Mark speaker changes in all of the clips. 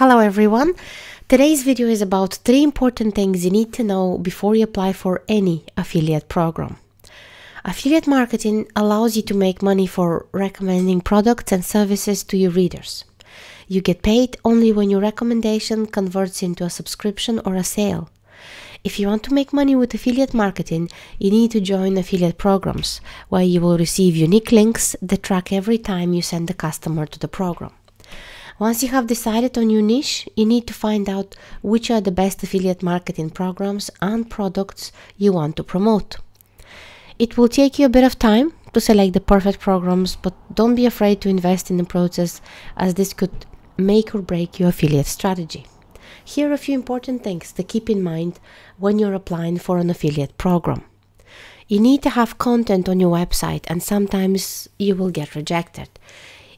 Speaker 1: Hello everyone! Today's video is about three important things you need to know before you apply for any affiliate program. Affiliate marketing allows you to make money for recommending products and services to your readers. You get paid only when your recommendation converts into a subscription or a sale. If you want to make money with affiliate marketing, you need to join affiliate programs, where you will receive unique links that track every time you send a customer to the program. Once you have decided on your niche, you need to find out which are the best affiliate marketing programs and products you want to promote. It will take you a bit of time to select the perfect programs, but don't be afraid to invest in the process as this could make or break your affiliate strategy. Here are a few important things to keep in mind when you're applying for an affiliate program. You need to have content on your website, and sometimes you will get rejected.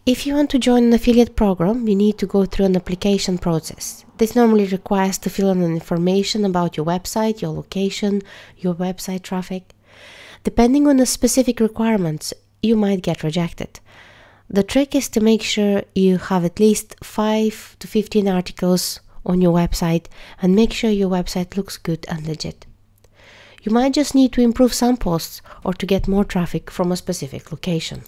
Speaker 1: If you want to join an affiliate program, you need to go through an application process. This normally requires to fill in information about your website, your location, your website traffic. Depending on the specific requirements, you might get rejected. The trick is to make sure you have at least 5 to 15 articles on your website and make sure your website looks good and legit. You might just need to improve some posts or to get more traffic from a specific location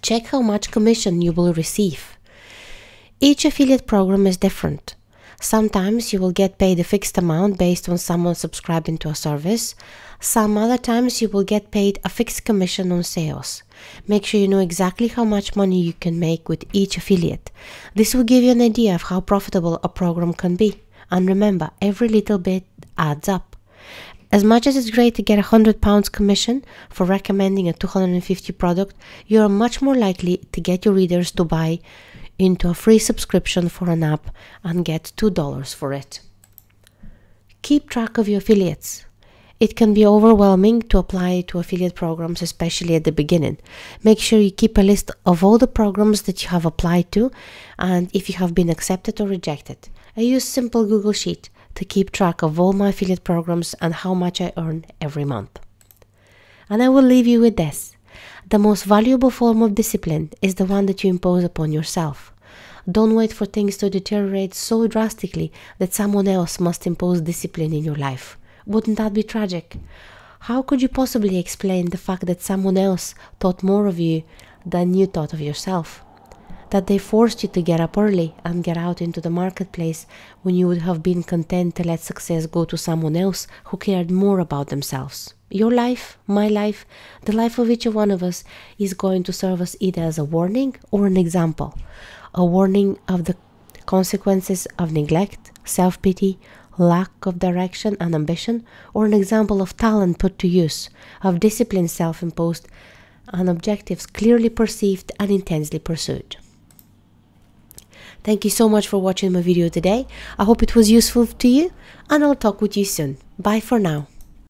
Speaker 1: check how much commission you will receive. Each affiliate program is different. Sometimes you will get paid a fixed amount based on someone subscribing to a service. Some other times you will get paid a fixed commission on sales. Make sure you know exactly how much money you can make with each affiliate. This will give you an idea of how profitable a program can be. And remember, every little bit adds up. As much as it's great to get a £100 commission for recommending a 250 product, you are much more likely to get your readers to buy into a free subscription for an app and get $2 for it. Keep track of your affiliates. It can be overwhelming to apply to affiliate programs, especially at the beginning. Make sure you keep a list of all the programs that you have applied to and if you have been accepted or rejected. I use simple Google Sheet to keep track of all my affiliate programs and how much I earn every month. And I will leave you with this. The most valuable form of discipline is the one that you impose upon yourself. Don't wait for things to deteriorate so drastically that someone else must impose discipline in your life. Wouldn't that be tragic? How could you possibly explain the fact that someone else thought more of you than you thought of yourself? that they forced you to get up early and get out into the marketplace when you would have been content to let success go to someone else who cared more about themselves. Your life, my life, the life of each one of us is going to serve us either as a warning or an example. A warning of the consequences of neglect, self pity, lack of direction and ambition, or an example of talent put to use, of discipline self imposed, and objectives clearly perceived and intensely pursued. Thank you so much for watching my video today. I hope it was useful to you and I'll talk with you soon. Bye for now.